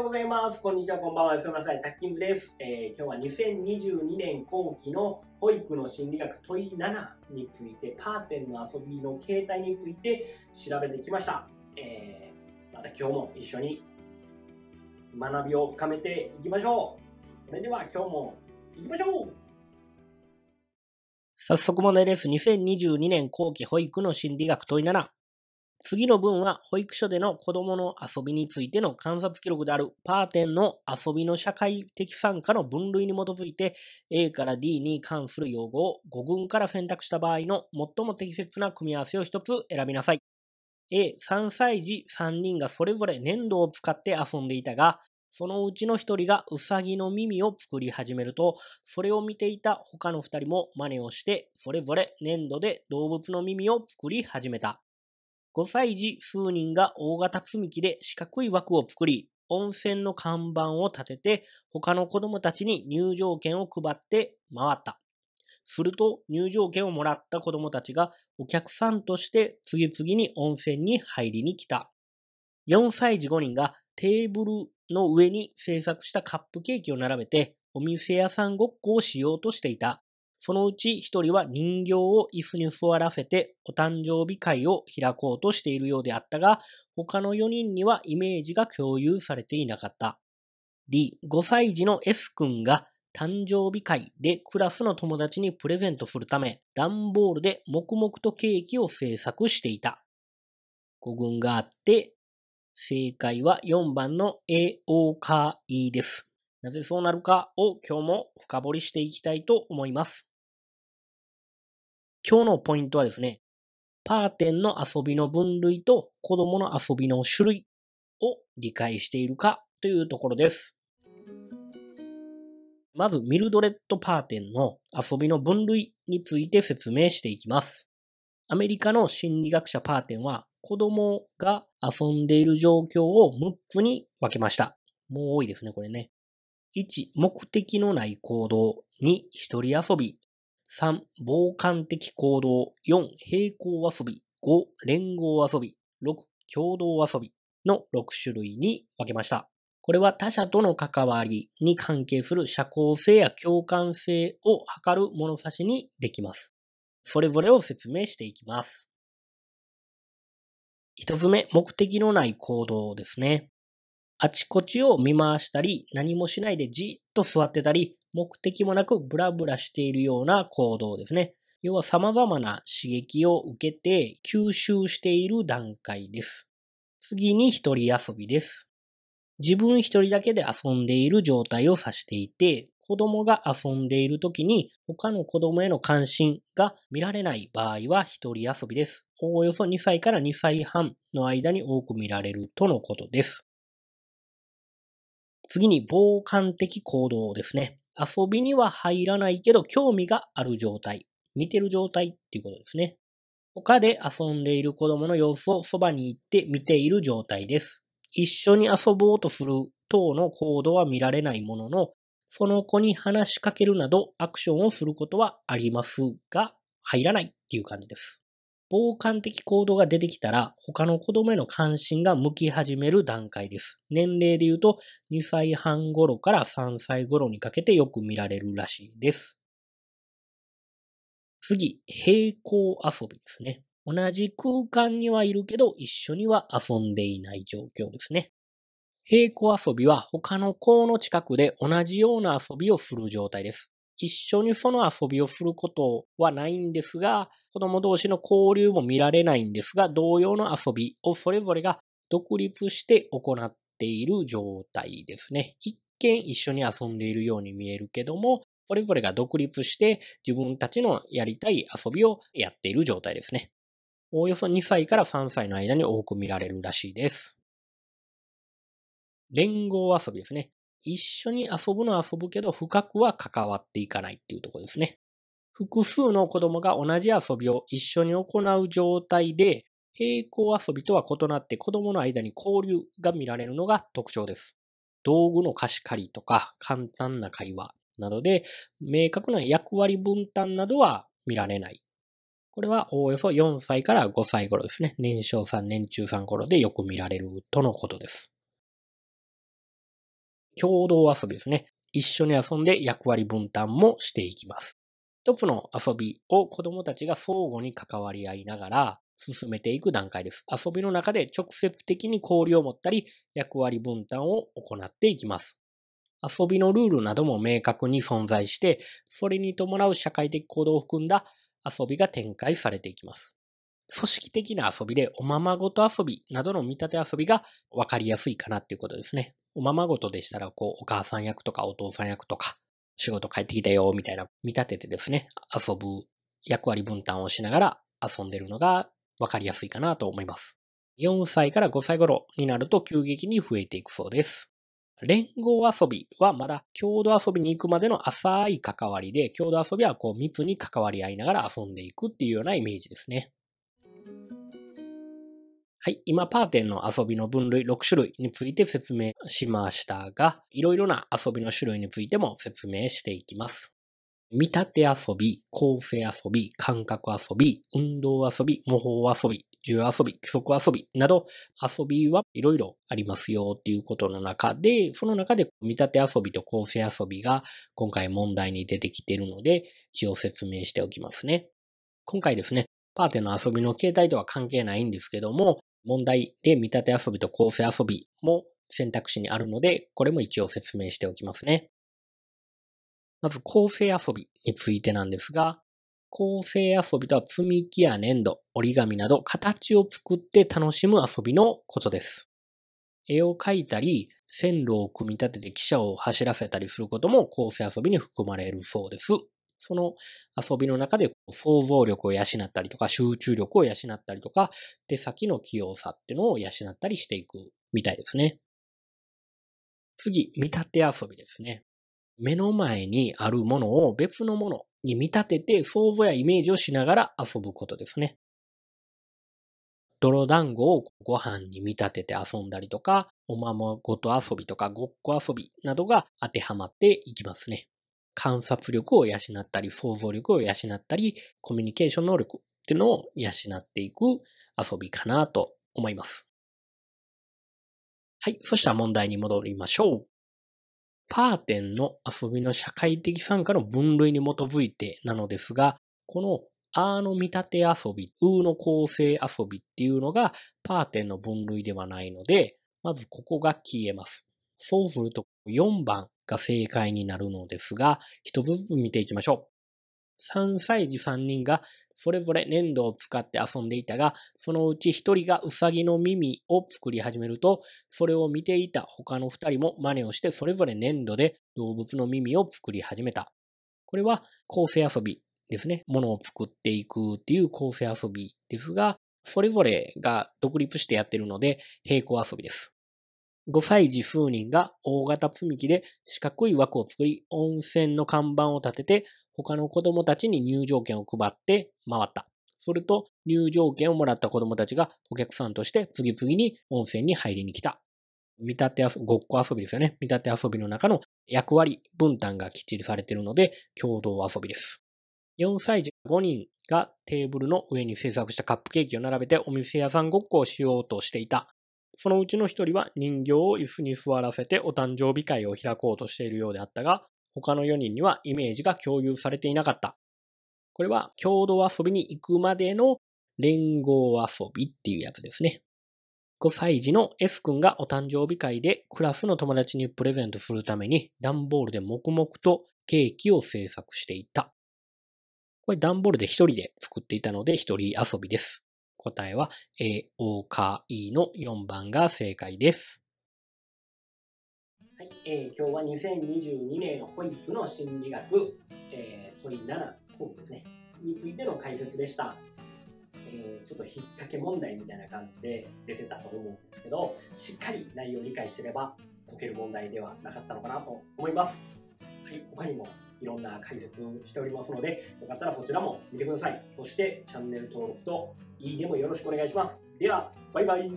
ようございます。こんにちは、こんばんは。すみません。タッキンズです、えー、今日は2022年後期の保育の心理学問い7について、パーテンの遊びの形態について調べてきました。えー、また今日も一緒に学びを深めていきましょう。それでは今日も行きましょう早速問題です。2022年後期保育の心理学問い7。次の文は保育所での子供の遊びについての観察記録であるパーテンの遊びの社会的参加の分類に基づいて A から D に関する用語を5群から選択した場合の最も適切な組み合わせを1つ選びなさい。A、3歳児3人がそれぞれ粘土を使って遊んでいたが、そのうちの1人がウサギの耳を作り始めると、それを見ていた他の2人も真似をして、それぞれ粘土で動物の耳を作り始めた。5歳児数人が大型積み木で四角い枠を作り、温泉の看板を立てて、他の子供たちに入場券を配って回った。すると、入場券をもらった子供たちがお客さんとして次々に温泉に入りに来た。4歳児5人がテーブルの上に制作したカップケーキを並べて、お店屋さんごっこをしようとしていた。そのうち一人は人形を椅子に座らせてお誕生日会を開こうとしているようであったが、他の4人にはイメージが共有されていなかった。D、5歳児の S 君が誕生日会でクラスの友達にプレゼントするため、段ボールで黙々とケーキを制作していた。語群があって、正解は4番の A、O、K、E です。なぜそうなるかを今日も深掘りしていきたいと思います。今日のポイントはですね、パーテンの遊びの分類と子供の遊びの種類を理解しているかというところです。まず、ミルドレット・パーテンの遊びの分類について説明していきます。アメリカの心理学者パーテンは、子供が遊んでいる状況を6つに分けました。もう多いですね、これね。1、目的のない行動。2、一人遊び。3、傍観的行動。4、平行遊び。5、連合遊び。6、共同遊びの6種類に分けました。これは他者との関わりに関係する社交性や共感性を測る物差しにできます。それぞれを説明していきます。一つ目、目的のない行動ですね。あちこちを見回したり、何もしないでじっと座ってたり、目的もなくブラブラしているような行動ですね。要は様々な刺激を受けて吸収している段階です。次に一人遊びです。自分一人だけで遊んでいる状態を指していて、子供が遊んでいる時に他の子供への関心が見られない場合は一人遊びです。おおよそ2歳から2歳半の間に多く見られるとのことです。次に傍観的行動ですね。遊びには入らないけど興味がある状態。見てる状態っていうことですね。他で遊んでいる子供の様子をそばに行って見ている状態です。一緒に遊ぼうとする等の行動は見られないものの、その子に話しかけるなどアクションをすることはありますが、入らないっていう感じです。傍観的行動が出てきたら、他の子供への関心が向き始める段階です。年齢で言うと、2歳半頃から3歳頃にかけてよく見られるらしいです。次、平行遊びですね。同じ空間にはいるけど、一緒には遊んでいない状況ですね。平行遊びは他の子の近くで同じような遊びをする状態です。一緒にその遊びをすることはないんですが、子供同士の交流も見られないんですが、同様の遊びをそれぞれが独立して行っている状態ですね。一見一緒に遊んでいるように見えるけども、それぞれが独立して自分たちのやりたい遊びをやっている状態ですね。おおよそ2歳から3歳の間に多く見られるらしいです。連合遊びですね。一緒に遊ぶのは遊ぶけど、深くは関わっていかないっていうところですね。複数の子供が同じ遊びを一緒に行う状態で、平行遊びとは異なって子供の間に交流が見られるのが特徴です。道具の貸し借りとか簡単な会話などで、明確な役割分担などは見られない。これはおおよそ4歳から5歳頃ですね。年少さん、年中さん頃でよく見られるとのことです。共同遊びですね。一緒に遊んで役割分担もしていきます。一つの遊びを子供たちが相互に関わり合いながら進めていく段階です。遊びの中で直接的に交流を持ったり、役割分担を行っていきます。遊びのルールなども明確に存在して、それに伴う社会的行動を含んだ遊びが展開されていきます。組織的な遊びで、おままごと遊びなどの見立て遊びが分かりやすいかなっていうことですね。おままごとでしたら、こう、お母さん役とかお父さん役とか、仕事帰ってきたよ、みたいな見立ててですね、遊ぶ役割分担をしながら遊んでるのが分かりやすいかなと思います。4歳から5歳頃になると急激に増えていくそうです。連合遊びはまだ郷土遊びに行くまでの浅い関わりで、郷土遊びはこう密に関わり合いながら遊んでいくっていうようなイメージですね。はい。今、パーテンの遊びの分類6種類について説明しましたが、いろいろな遊びの種類についても説明していきます。見立て遊び、構成遊び、感覚遊び、運動遊び、模倣遊び、重遊び、規則遊びなど遊びはいろいろありますよっていうことの中で、その中で見立て遊びと構成遊びが今回問題に出てきているので、一応説明しておきますね。今回ですね、パーテの遊びの形態とは関係ないんですけども、問題で見立て遊びと構成遊びも選択肢にあるので、これも一応説明しておきますね。まず構成遊びについてなんですが、構成遊びとは積み木や粘土、折り紙など形を作って楽しむ遊びのことです。絵を描いたり、線路を組み立てて汽車を走らせたりすることも構成遊びに含まれるそうです。その遊びの中で想像力を養ったりとか、集中力を養ったりとか、手先の器用さっていうのを養ったりしていくみたいですね。次、見立て遊びですね。目の前にあるものを別のものに見立てて想像やイメージをしながら遊ぶことですね。泥団子をご飯に見立てて遊んだりとか、おままごと遊びとかごっこ遊びなどが当てはまっていきますね。観察力を養ったり、想像力を養ったり、コミュニケーション能力っていうのを養っていく遊びかなと思います。はい。そしたら問題に戻りましょう。パーテンの遊びの社会的参加の分類に基づいてなのですが、このアーの見立て遊び、ウーの構成遊びっていうのがパーテンの分類ではないので、まずここが消えます。そうすると4番、が正解になるのですが、一つずつ見ていきましょう。3歳児3人がそれぞれ粘土を使って遊んでいたが、そのうち1人がウサギの耳を作り始めると、それを見ていた他の2人も真似をしてそれぞれ粘土で動物の耳を作り始めた。これは構成遊びですね。ものを作っていくっていう構成遊びですが、それぞれが独立してやってるので、平行遊びです。5歳児数人が大型積み木で四角い枠を作り、温泉の看板を立てて、他の子供たちに入場券を配って回った。それと、入場券をもらった子供たちがお客さんとして次々に温泉に入りに来た。見立てごっこ遊びですよね。見立て遊びの中の役割、分担がきっちりされているので、共同遊びです。4歳児5人がテーブルの上に制作したカップケーキを並べてお店屋さんごっこをしようとしていた。そのうちの一人は人形を椅子に座らせてお誕生日会を開こうとしているようであったが、他の4人にはイメージが共有されていなかった。これは郷土遊びに行くまでの連合遊びっていうやつですね。5歳児の S 君がお誕生日会でクラスの友達にプレゼントするために段ボールで黙々とケーキを制作していた。これ段ボールで一人で作っていたので一人遊びです。答えは、え、お、か、いの4番が正解です。はい、えー、今日は2022年保育の心理学、えー、問い7項ですね、についての解説でした。えー、ちょっと引っ掛け問題みたいな感じで出てたと思うんですけど、しっかり内容を理解してれば解ける問題ではなかったのかなと思います。はい、他にもいろんな解説をしておりますので、よかったらそちらも見てください。そして、チャンネル登録といいねもよろしくお願いします。では、バイバイ。